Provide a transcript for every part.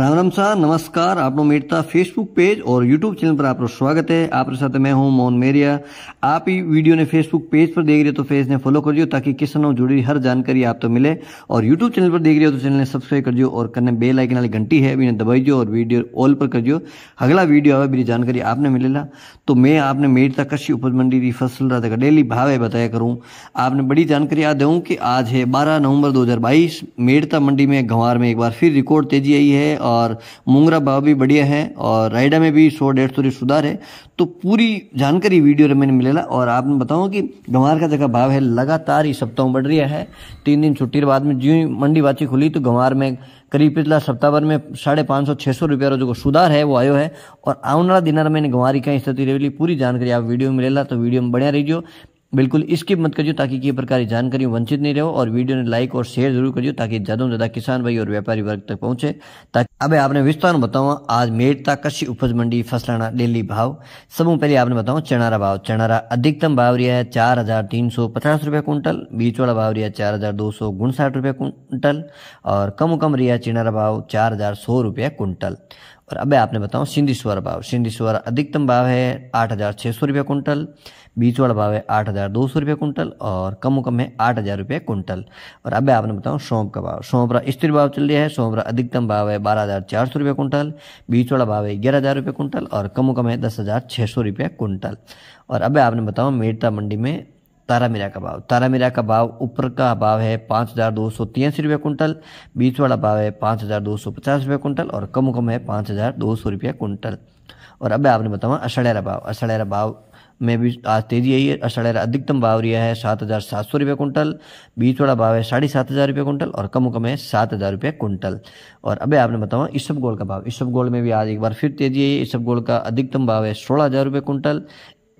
राम राम सा नमस्कार આપનું मेटता फेसबुक पेज और यूट्यूब चैनल पर आप स्वागत है आपके साथ मैं हूं मोहन मेरिया आप ही वीडियो ने फेसबुक पेज पर देख रहे हो तो फेज ने फॉलो कर दियो ताकि किसानों जुड़ी हर जानकारी आप तो मिले और यूट्यूब चैनल पर देख रहे हो तो चैनल ने सब्सक्राइब कर दियो और कन्ने बेल आइकन वाली घंटी है भी दबाई दियो और वीडियो ऑल पर कर दियो अगला वीडियो आवे मेरी जानकारी आपने मिलेगा तो मैं आपने मेटता कृषि उपज मंडी की फसल रात का डेली भाव है बताया करूँ आपने बड़ी जानकारी याद दूँ कि आज है बारह नवंबर दो मेड़ता मंडी में घंवार में एक बार फिर रिकॉर्ड तेजी आई है और मुंगरा भाव भी बढ़िया है और रायडा में भी सौ डेढ़ सौ सुधार है तो पूरी जानकारी वीडियो में मिलेगा और आप बताऊँ कि गंवार का जगह भाव है लगातार ही सप्ताह बढ़ रहा है तीन दिन छुट्टी के बाद में जो मंडी बाची खुली तो गंवार में करीब पिछला सप्ताह भर में साढ़े पाँच सौ छः सौ रुपया जो सुधार है वो आयो है और आने वाला दिन में गंवारी का स्थिति रहेगी पूरी जानकारी आप वीडियो में मिलेगा तो वीडियो में बढ़िया रहिए बिल्कुल स्किप मत करियो ताकि किसी प्रकार की जानकारी वंचित नहीं रहो और वीडियो ने लाइक और शेयर जरूर करियो ताकि ज़्यादा से ज़्यादा किसान भाई और व्यापारी वर्ग तक पहुंचे ताकि अब आपने विस्तार में बताऊँ आज मेड़ता कृषि उपज मंडी फसलाना डेली भाव सबू पहले आपने बताऊँ चनारा भाव चनारा अधिकतम भाव रिया है चार हजार तीन सौ पचास रुपये कुंटल बीच वाला भाव रिया चार हजार दो सौ गुणसाठ रुपये कुंटल और कम कम रिया चनारा भाव चार हजार सौ रुपये कुंटल और अब आपने बताऊँ सिंधी स्वर भाव सिंधी स्वर अधिकतम भाव है आठ हज़ार छः सौ रुपये कुंटल बीच वाला भाव है आठ हज़ार दो सौ रुपये कुंटल और कम कम है आठ हज़ार रुपये कुंटल और अब आपने बताऊँ सौंप का भाव सौंप रहा स्थिर भाव चल रहा है सौंप रहा अधिकतम भाव है बारह हज़ार चार सौ रुपये कुंटल बीच वाला भाव है ग्यारह हज़ार रुपये कुंटल और कम कम है दस हज़ार छः सौ रुपये कुंटल और अब आपने बताऊँ मेरता मंडी में तारा मीरा का भाव तारा मीरा का भाव ऊपर का भाव है पाँच हज़ार दो सौ तिरासी रुपये कुंटल बीच वाला भाव है पाँच हज़ार दो सौ पचास रुपये कुंटल और कम कम है पाँच हज़ार दो सौ रुपये कुंटल और अब आपने बताऊँ अषड़ेरा भाव अषड़ेरा भाव में भी आज तेजी आई है अषड़ेरा अधिकतम भाव रिया है सात हज़ार सात सौ रुपये कुंटल बीच वाला भाव है साढ़े सात हज़ार रुपये कुंटल और कम कम है सात हज़ार रुपये कुंटल और अभी आपने बताऊँ इसब गोल का भाव इसब गोल में भी आज एक बार फिर तेजी आई है इसब गोल का अधिकतम भाव है सोलह हज़ार रुपये कुंटल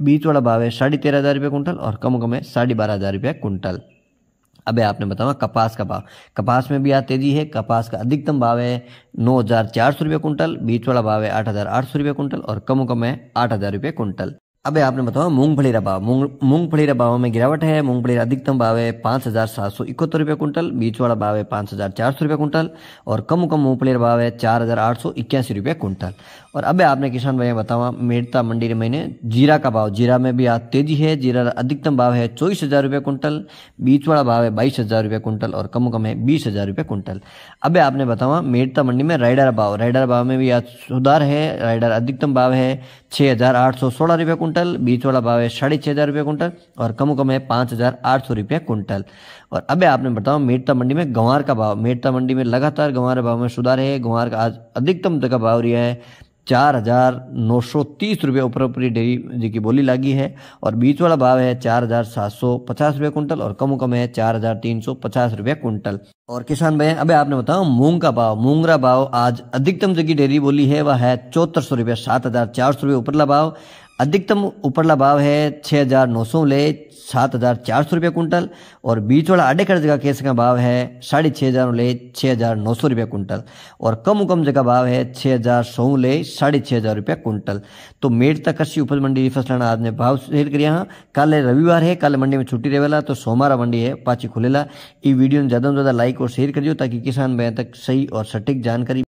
बीच वाला भाव है साढ़े तेरह हज़ार रुपये कुंटल और कम कम है साढ़े बारह हज़ार रुपये कुंटल अबे आपने बतावा कपास का भाव कपास में भी यहाँ तेजी है कपास का अधिकतम भाव है नौ हज़ार चार सौ रुपये कुंटल बीच वाला भाव है आठ हज़ार आठ सौ रुपये कुंटल और कम कम है आठ हज़ार रुपये कुंटल अबे आपने बताओ मूंगफली का भाव मूंग मूंगफली का भाव में गिरावट है मूंगफली का अधिकतम भाव है पाँच हज़ार सात सौ इकहत्तर रुपये कुंटल बीच वाला भाव है पाँच हज़ार चार सौ रुपये कुंटल और कम कम मूंगफली का भाव है चार हज़ार आठ सौ इक्यासी रुपये कुंटल और अबे आपने किसान भाई बताओ मेड़ता मंडी में महीने जीरा का भाव जीरा में भी आज तेजी है जीरा का अधिकतम भाव है चौबीस हज़ार रुपये कुंटल बीच वाला भाव है बाईस हज़ार रुपये कुंटल और कम कम है बीस हज़ार रुपये कुंटल अबे आपने बताओ मेड़ता मंडी में राइडर भाव राइडर भाव में भी आज सुधार है राइडर अधिकतम भाव है छः हज़ार आठ सौ सोलह रुपये कुंटल बीच वाला भाव है साढ़े छः हज़ार रुपये कुंटल और कम कम है पाँच हज़ार आठ सौ रुपये कुंटल और अब आपने बताओ मेटता मंडी में गंवार का भाव मेटता मंडी में लगातार गंवार भाव में सुधार है गंवार का आज अधिकतम तक तो का भाव रहा है चार हज़ार नौ सौ तीस रुपये ऊपर ऊपरी डेयरी जी की बोली लागी है और बीच वाला भाव है चार हज़ार सात सौ पचास रुपये कुंटल और कम कम है चार हज़ार तीन सौ पचास रुपये कुंटल और किसान भाई अबे आपने बताओ मूंग का भाव मूंगरा भाव आज अधिकतम जगह डेयरी बोली है वह है चौहत्तर सौ रुपये सात हज़ार चार सौ रुपये ऊपरला भाव अधिकतम ऊपरला भाव है छः हज़ार नौ सौ ले सात हज़ार चार सौ रुपये कुंटल और बीच वाला आडे खड़ जगह केस का भाव है साढ़े छः हज़ार ले छः हज़ार नौ सौ रुपये कुंटल और कम उकम जगह भाव है छः हज़ार सौ ले साढ़े छः हज़ार रुपये कुंटल तो मेट तक कृषि उपज मंडी फसलाना आज ने भाव शेयर करिया हाँ कल रविवार है कल मंडी में छुट्टी रहेला तो सोमवार मंडी है पाची खुलेला ये वीडियो ने ज़्यादा से ज़्यादा लाइक और शेयर करिए ताकि किसान भाई तक सही और सटीक जानकारी